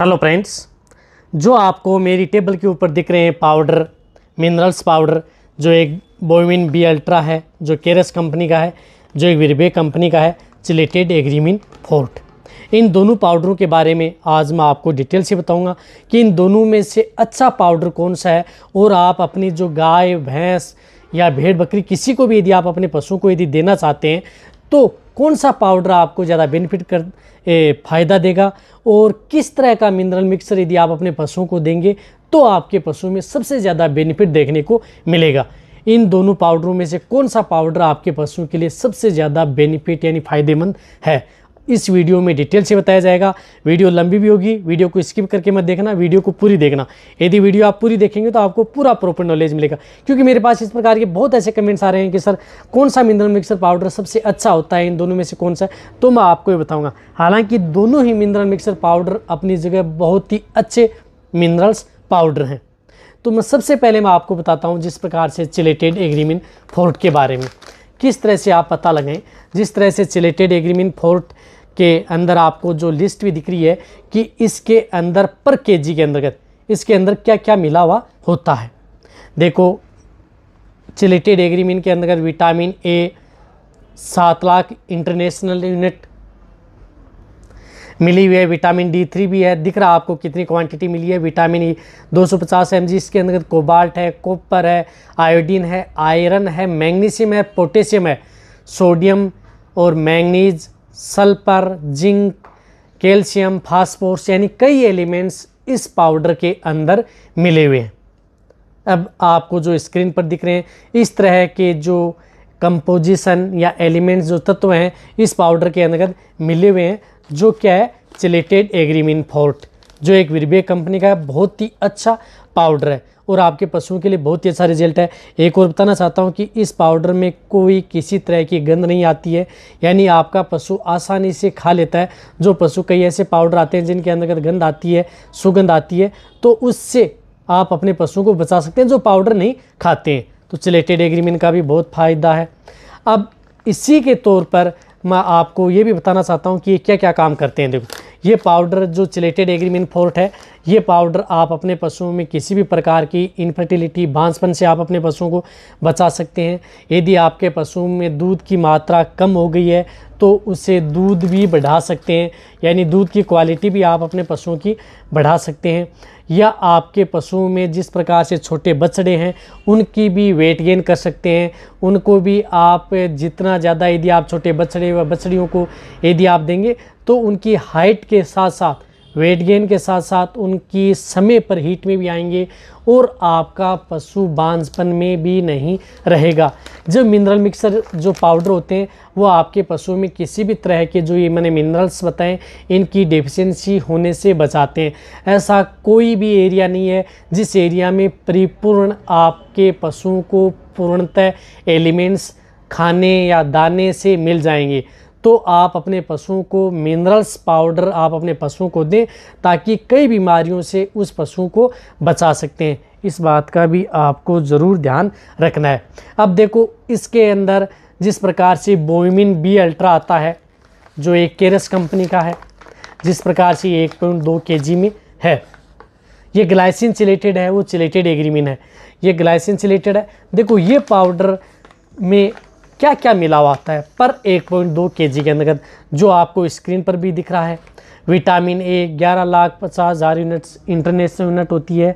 hello friends जो आपको मेरी टेबल के ऊपर दिख रहे हैं पाउडर मिनरल्स पाउडर जो एक बोविन बी अल्ट्रा है जो केरस कंपनी का है जो एक विरबे कंपनी का है चिलेटेड एग्रीमिन फोर्ट इन दोनों पाउडरों के बारे में आज मैं आपको डिटेल से बताऊंगा कि इन दोनों में से अच्छा पाउडर कौन सा है और आप अपनी जो गाय भैंस या भेड़ बकरी किसी को भी यदि आप अपने पशु को यदि देना चाहते हैं तो कौन सा पाउडर आपको ज़्यादा बेनिफिट कर फ़ायदा देगा और किस तरह का मिनरल मिक्सर यदि आप अपने पशुओं को देंगे तो आपके पशु में सबसे ज़्यादा बेनिफिट देखने को मिलेगा इन दोनों पाउडरों में से कौन सा पाउडर आपके पशुओं के लिए सबसे ज़्यादा बेनिफिट यानी फ़ायदेमंद है इस वीडियो में डिटेल से बताया जाएगा वीडियो लंबी भी होगी वीडियो को स्किप करके मत देखना वीडियो को पूरी देखना यदि वीडियो आप पूरी देखेंगे तो आपको पूरा प्रॉपर नॉलेज मिलेगा क्योंकि मेरे पास इस प्रकार के बहुत ऐसे कमेंट्स आ रहे हैं कि सर कौन सा मिनरल मिक्सर पाउडर सबसे अच्छा होता है इन दोनों में से कौन सा तो मैं आपको ये बताऊँगा हालाँकि दोनों ही मिनरल मिक्सर पाउडर अपनी जगह बहुत ही अच्छे मिनरल्स पाउडर हैं तो मैं सबसे पहले मैं आपको बताता हूँ जिस प्रकार से चिलेटेड एग्रीमेंट फोर्ट के बारे में किस तरह से आप पता लगें जिस तरह से चिलेटेड एग्रीमेंट फोर्ट के अंदर आपको जो लिस्ट भी दिख रही है कि इसके अंदर पर जी के अंतर्गत इसके अंदर क्या क्या मिला हुआ होता है देखो चिलेटेड एग्रीमेंट के अंतर्गत विटामिन ए सात लाख इंटरनेशनल यूनिट मिली हुई है विटामिन डी थ्री भी है दिख रहा आपको कितनी क्वांटिटी मिली है विटामिन ई एम जी इसके अंतर्गत कोबाल्ट है कॉपर है आयोडीन है आयरन है मैग्नीशियम है पोटेशियम है सोडियम और manganese sulphur zinc calcium phosphorus यानी कई एलिमेंट्स इस पाउडर के अंदर मिले हुए हैं अब आपको जो स्क्रीन पर दिख रहे हैं इस तरह के जो कंपोजिशन या एलिमेंट्स जो तत्व हैं इस पाउडर के अंतर्गत मिले हुए हैं जो क्या है चिलेटेड एग्रीमिन फोर्ट जो एक विरबे कंपनी का बहुत ही अच्छा पाउडर है और आपके पशुओं के लिए बहुत ही अच्छा रिजल्ट है एक और बताना चाहता हूँ कि इस पाउडर में कोई किसी तरह की गंध नहीं आती है यानी आपका पशु आसानी से खा लेता है जो पशु कई ऐसे पाउडर आते हैं जिनके अंतर्गत गंध आती है सुगंध आती है तो उससे आप अपने पशुओं को बचा सकते हैं जो पाउडर नहीं खाते हैं तो चिलेटेड एग्रीमेंट का भी बहुत फ़ायदा है अब इसी के तौर पर मैं आपको ये भी बताना चाहता हूँ कि ये क्या क्या काम करते हैं देखो ये पाउडर जो चिलेटेड एग्रीमिन फोर्ट है ये पाउडर आप अपने पशुओं में किसी भी प्रकार की इनफर्टिलिटी बांसपन से आप अपने पशुओं को बचा सकते हैं यदि आपके पशुओं में दूध की मात्रा कम हो गई है तो उससे दूध भी बढ़ा सकते हैं यानी दूध की क्वालिटी भी आप अपने पशुओं की बढ़ा सकते हैं या आपके पशुओं में जिस प्रकार से छोटे बछड़े हैं उनकी भी वेट गेन कर सकते हैं उनको भी आप जितना ज़्यादा यदि आप छोटे बछड़े व बछड़ियों को यदि आप देंगे तो उनकी हाइट के साथ साथ वेट गेन के साथ साथ उनकी समय पर हीट में भी आएंगे और आपका पशु बांझपन में भी नहीं रहेगा जो मिनरल मिक्सर जो पाउडर होते हैं वो आपके पशुओं में किसी भी तरह के जो ये मैंने मिनरल्स बताएं इनकी डिफिशेंसी होने से बचाते हैं ऐसा कोई भी एरिया नहीं है जिस एरिया में परिपूर्ण आपके पशुओं को पूर्णतः एलिमेंट्स खाने या दाने से मिल जाएंगे तो आप अपने पशुओं को मिनरल्स पाउडर आप अपने पशुओं को दें ताकि कई बीमारियों से उस पशुओं को बचा सकते हैं इस बात का भी आपको ज़रूर ध्यान रखना है अब देखो इसके अंदर जिस प्रकार से बोमिन बी अल्ट्रा आता है जो एक केरस कंपनी का है जिस प्रकार से एक पॉइंट दो के जी में है ये ग्लाइसिन सिलेटेड है वो सिलेटेड एग्रीमिन है ये ग्लाइसिन सिलेटेड है देखो ये पाउडर में क्या क्या मिला हुआ आता है पर 1.2 पॉइंट के अंतर्गत जो आपको स्क्रीन पर भी दिख रहा है विटामिन ए ग्यारह लाख पचास हज़ार यूनिट्स इंटरनेशनल यूनिट होती है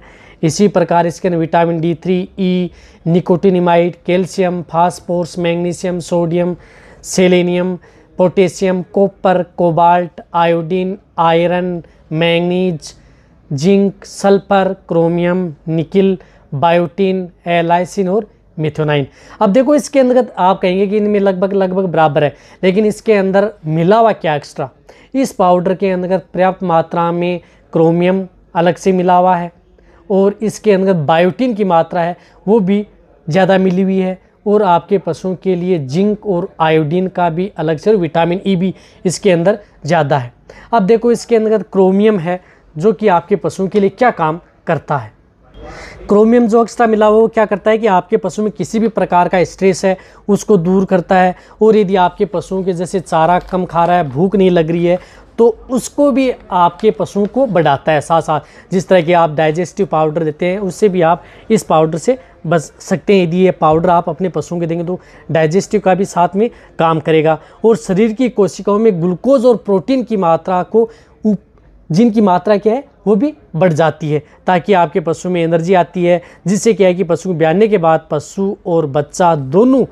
इसी प्रकार इसके अंदर vitamin D three E nicotinamide calcium phosphorus magnesium sodium selenium potassium copper cobalt iodine iron manganese zinc sulphur chromium nickel biotin allicin और मिथोनाइन अब देखो इसके अंदर आप कहेंगे कि इनमें लगभग लगभग बराबर है लेकिन इसके अंदर मिला हुआ क्या एक्स्ट्रा इस पाउडर के अंदर पर्याप्त मात्रा में क्रोमियम अलग से मिला हुआ है और इसके अंदर बायोटिन की मात्रा है वो भी ज़्यादा मिली हुई है और आपके पशुओं के लिए जिंक और आयोडीन का भी अलग से विटामिन ई e भी इसके अंदर ज़्यादा है अब देखो इसके अंदर क्रोमियम है जो कि आपके पशुओं के लिए क्या काम करता है क्रोमियम जो एक्स्ट्रा मिला हुआ वो क्या करता है कि आपके पशु में किसी भी प्रकार का स्ट्रेस है उसको दूर करता है और यदि आपके पशुओं के जैसे चारा कम खा रहा है भूख नहीं लग रही है तो उसको भी आपके पशुओं को बढ़ाता है साथ साथ जिस तरह की आप डाइजेस्टिव पाउडर देते हैं उससे भी आप इस पाउडर से बच सकते हैं यदि ये पाउडर आप अपने पशुओं के देंगे तो डाइजेस्टिव का भी साथ में काम करेगा और शरीर की कोशिकाओं में ग्लूकोज और प्रोटीन की मात्रा को जिनकी मात्रा क्या है वो भी बढ़ जाती है ताकि आपके पशु में एनर्जी आती है जिससे क्या है कि पशु को ब्याने के बाद पशु और बच्चा दोनों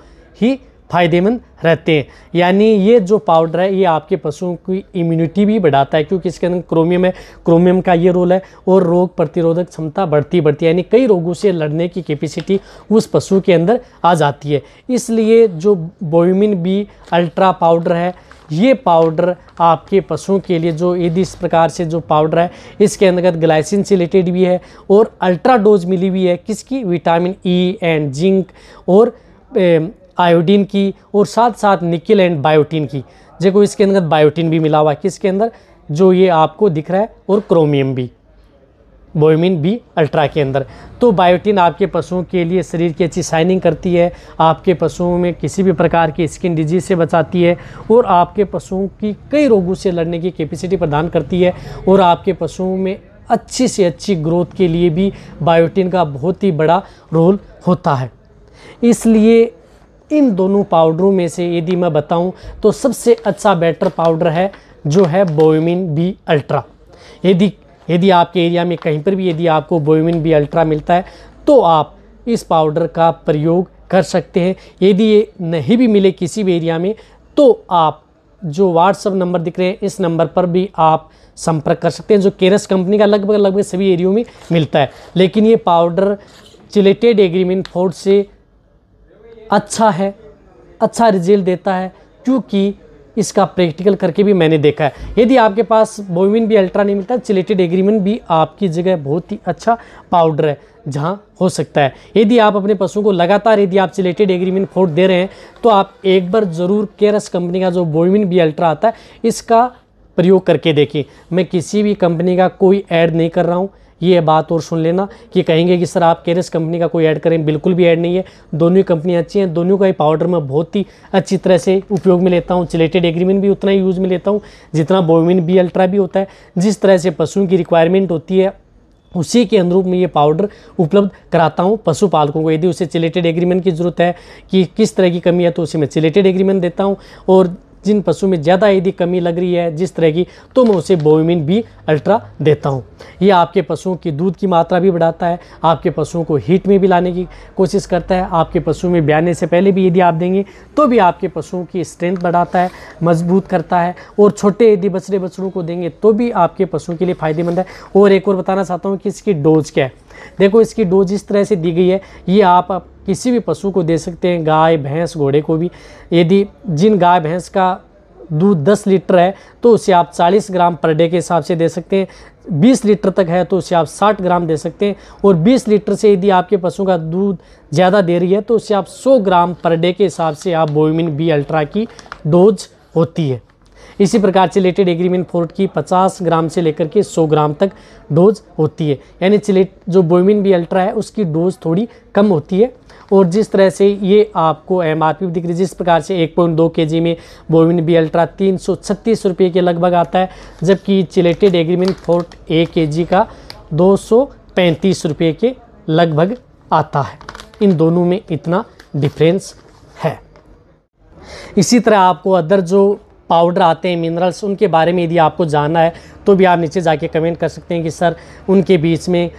ही फ़ायदेमंद रहते हैं यानी ये जो पाउडर है ये आपके पशुओं की इम्यूनिटी भी बढ़ाता है क्योंकि इसके अंदर क्रोमियम है क्रोमियम का ये रोल है और रोग प्रतिरोधक क्षमता बढ़ती बढ़ती है यानी कई रोगों से लड़ने की कैपेसिटी उस पशु के अंदर आ जाती है इसलिए जो बोयमिन बी अल्ट्रा पाउडर है ये पाउडर आपके पशुओं के लिए जो यदि इस प्रकार से जो पाउडर है इसके अंतर्गत ग्लाइसिन से रिलेटेड भी है और अल्ट्रा डोज मिली हुई है किसकी विटामिन ई एंड जिंक और आयोडीन की और साथ साथ निकिल एंड बायोटीन की देखो इसके अंदर बायोटीन भी मिला हुआ है किसके अंदर जो ये आपको दिख रहा है और क्रोमियम भी बोयमिन बी अल्ट्रा के अंदर तो बायोटिन आपके पशुओं के लिए शरीर की अच्छी शाइनिंग करती है आपके पशुओं में किसी भी प्रकार की स्किन डिजीज से बचाती है और आपके पशुओं की कई रोगों से लड़ने की कैपेसिटी प्रदान करती है और आपके पशुओं में अच्छी से अच्छी ग्रोथ के लिए भी बायोटिन का बहुत ही बड़ा रोल होता है इसलिए इन दोनों पाउडरों में से यदि मैं बताऊं तो सबसे अच्छा बेटर पाउडर है जो है बोयमिन बी अल्ट्रा यदि यदि आपके एरिया में कहीं पर भी यदि आपको बोविन बी अल्ट्रा मिलता है तो आप इस पाउडर का प्रयोग कर सकते हैं यदि ये नहीं भी मिले किसी भी एरिया में तो आप जो व्हाट्सअप नंबर दिख रहे हैं इस नंबर पर भी आप संपर्क कर सकते हैं जो केरस कंपनी का लगभग लगभग सभी एरियो में मिलता है लेकिन ये पाउडर चिलेटेड एग्रीमेंट फोर्ड से अच्छा है अच्छा रिजल्ट देता है क्योंकि इसका प्रैक्टिकल करके भी मैंने देखा है यदि आपके पास बोविन भी अल्ट्रा नहीं मिलता चिलेटेड एग्रीमेंट भी आपकी जगह बहुत ही अच्छा पाउडर है जहाँ हो सकता है यदि आप अपने पशुओं को लगातार यदि आप चिलेटेड एग्रीमेंट फोड़ दे रहे हैं तो आप एक बार ज़रूर केरस कंपनी का जो बोविन भी अल्ट्रा आता है इसका प्रयोग करके देखिए मैं किसी भी कंपनी का कोई ऐड नहीं कर रहा हूँ ये बात और सुन लेना कि कहेंगे कि सर आप केरस कंपनी का कोई ऐड करें बिल्कुल भी ऐड नहीं है दोनों ही कंपनियाँ अच्छी हैं दोनों का ही पाउडर मैं बहुत ही अच्छी तरह से उपयोग में लेता हूँ चिलेटेड एग्रीमेंट भी उतना ही यूज़ में लेता हूँ जितना बोविन बी अल्ट्रा भी होता है जिस तरह से पशुओं की रिक्वायरमेंट होती है उसी के अनुरूप मैं ये पाउडर उपलब्ध कराता हूँ पशुपालकों को यदि उसे चिलेटेड एग्रीमेंट की ज़रूरत है कि किस तरह की कमी है तो उसे मैं चिलेटेड एग्रीमेंट देता हूँ और जिन पशु में ज़्यादा यदि कमी लग रही है जिस तरह की तो मैं उसे बोविमिन बी अल्ट्रा देता हूँ ये आपके पशुओं की दूध की मात्रा भी बढ़ाता है आपके पशुओं को हीट में भी लाने की कोशिश करता है आपके पशु में ब्याने से पहले भी यदि आप देंगे तो भी आपके पशुओं की स्ट्रेंथ बढ़ाता है मजबूत करता है और छोटे यदि बछड़े बछड़ों को देंगे तो भी आपके पशुओं के लिए फ़ायदेमंद है और एक और बताना चाहता हूँ कि इसकी डोज क्या है देखो इसकी डोज इस तरह से दी गई है ये आप किसी भी पशु को दे सकते हैं गाय भैंस घोड़े को भी यदि जिन गाय भैंस का दूध 10 लीटर है तो उसे आप 40 ग्राम पर डे के हिसाब से दे सकते हैं 20 लीटर तक है तो उसे आप 60 ग्राम दे सकते हैं और 20 लीटर से यदि आपके पशु का दूध ज़्यादा दे रही है तो उसे आप 100 ग्राम पर डे के हिसाब से आप बोविमिन बी अल्ट्रा की डोज होती है इसी प्रकार चिलेटेड एग्रीमेंट फोर्ट की 50 ग्राम से लेकर के 100 ग्राम तक डोज होती है यानी चिलेट जो बोविमिन बी अल्ट्रा है उसकी डोज थोड़ी कम होती है और तो जिस तरह से ये आपको एम आर पी दिख रही है जिस प्रकार से एक पॉइंट दो के जी में बोविन बी अल्ट्रा तीन सौ छत्तीस रुपये के लगभग आता है जबकि चिलेटेड एग्रीमेंट फोर्ट ए के जी का दो सौ पैंतीस रुपये के लगभग आता है इन दोनों में इतना डिफरेंस है इसी तरह आपको अदर जो पाउडर आते हैं मिनरल्स उनके बारे में यदि आपको जानना है तो भी आप नीचे जाके कमेंट कर सकते हैं कि सर उनके बीच में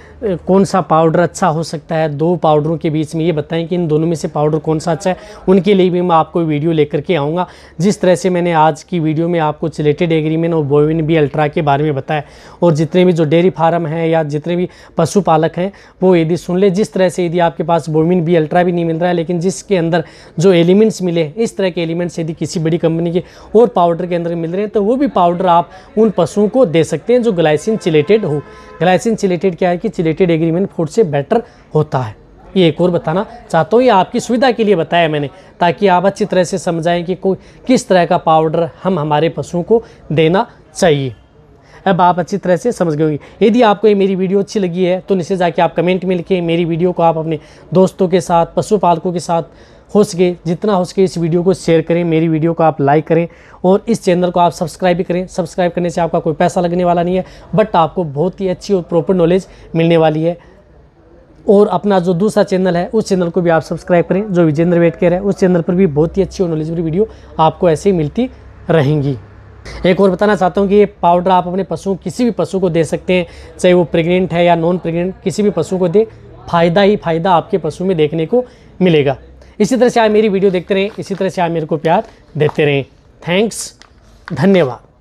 कौन सा पाउडर अच्छा हो सकता है दो पाउडरों के बीच में ये बताएं कि इन दोनों में से पाउडर कौन सा अच्छा है उनके लिए भी मैं आपको वीडियो लेकर के आऊँगा जिस तरह से मैंने आज की वीडियो में आपको चिलेटेड एग्रीमेंट और बोविन बी अल्ट्रा के बारे में बताया और जितने भी जो डेयरी फार्म हैं या जितने भी पशुपालक हैं वो यदि सुन ले जिस तरह से यदि आपके पास बोविन बी अल्ट्रा भी नहीं मिल रहा है लेकिन जिसके अंदर जो एलिमेंट्स मिले इस तरह के एलिमेंट्स यदि किसी बड़ी कंपनी के और पाउडर के अंदर मिल रहे हैं तो वो भी पाउडर आप उन पशुओं को दे सकते हैं जो ग्लाइसिन चिलेटेड हो ग्लाइसिन चिलेटेड क्या है कि चिलेटेड एग्रीमेंट फूड से बेटर होता है ये एक और बताना चाहता हूँ ये आपकी सुविधा के लिए बताया मैंने ताकि आप अच्छी तरह से समझाएं कि कोई किस तरह का पाउडर हम हमारे पशुओं को देना चाहिए अब आप अच्छी तरह से समझ गए होंगे यदि आपको ये मेरी वीडियो अच्छी लगी है तो निश्चय जाके आप कमेंट में लिखें मेरी वीडियो को आप अपने दोस्तों के साथ पशुपालकों के साथ हो सके जितना हो सके इस वीडियो को शेयर करें मेरी वीडियो को आप लाइक करें और इस चैनल को आप सब्सक्राइब भी करें सब्सक्राइब करने से आपका कोई पैसा लगने वाला नहीं है बट आपको बहुत ही अच्छी और प्रॉपर नॉलेज मिलने वाली है और अपना जो दूसरा चैनल है उस चैनल को भी आप सब्सक्राइब करें जो विजेंद्र वेटकर है उस चैनल पर भी बहुत ही अच्छी और नॉलेज वीडियो आपको ऐसे ही मिलती रहेंगी एक और बताना चाहता हूँ कि ये पाउडर आप अपने पशु किसी भी पशु को दे सकते हैं चाहे वो प्रेग्नेंट है या नॉन प्रेग्नेंट किसी भी पशु को दे फ़ायदा ही फ़ायदा आपके पशु में देखने को मिलेगा इसी तरह से आप मेरी वीडियो देखते रहें इसी तरह से आप मेरे को प्यार देते रहें थैंक्स धन्यवाद